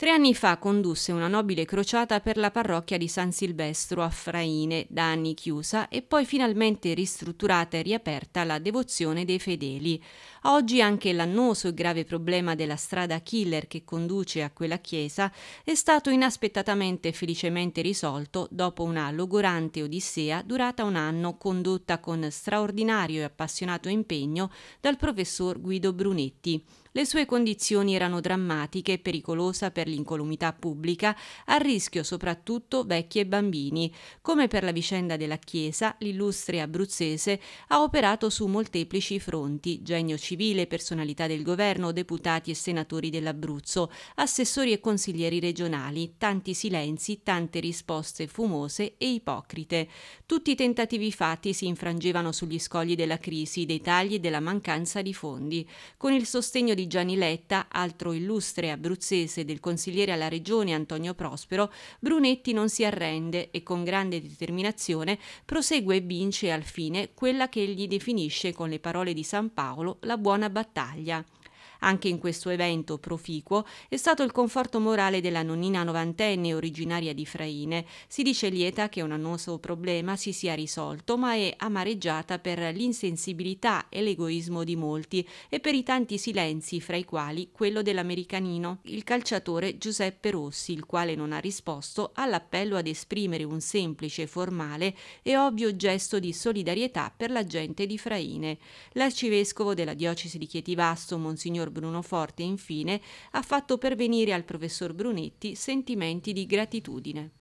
Tre anni fa condusse una nobile crociata per la parrocchia di San Silvestro a Fraine, da anni chiusa e poi finalmente ristrutturata e riaperta la devozione dei fedeli. Oggi anche l'annoso e grave problema della strada killer che conduce a quella chiesa è stato inaspettatamente e felicemente risolto dopo una logorante odissea durata un anno condotta con straordinario e appassionato impegno dal professor Guido Brunetti, le sue condizioni erano drammatiche, pericolosa per l'incolumità pubblica, a rischio soprattutto vecchi e bambini. Come per la vicenda della Chiesa, l'illustre abruzzese ha operato su molteplici fronti, genio civile, personalità del governo, deputati e senatori dell'Abruzzo, assessori e consiglieri regionali, tanti silenzi, tante risposte fumose e ipocrite. Tutti i tentativi fatti si infrangevano sugli scogli della crisi, dei tagli e della mancanza di fondi. Con il sostegno di Gianni Letta, altro illustre abruzzese del consigliere alla regione Antonio Prospero, Brunetti non si arrende e con grande determinazione prosegue e vince al fine quella che egli definisce con le parole di San Paolo la buona battaglia. Anche in questo evento proficuo è stato il conforto morale della nonnina novantenne originaria di Fraine. Si dice lieta che un annoso problema si sia risolto, ma è amareggiata per l'insensibilità e l'egoismo di molti e per i tanti silenzi, fra i quali quello dell'americanino, il calciatore Giuseppe Rossi, il quale non ha risposto all'appello ad esprimere un semplice, formale e ovvio gesto di solidarietà per la gente di Fraine. L'arcivescovo della diocesi di Chieti Monsignor professor Bruno Forte, infine ha fatto pervenire al professor Brunetti sentimenti di gratitudine.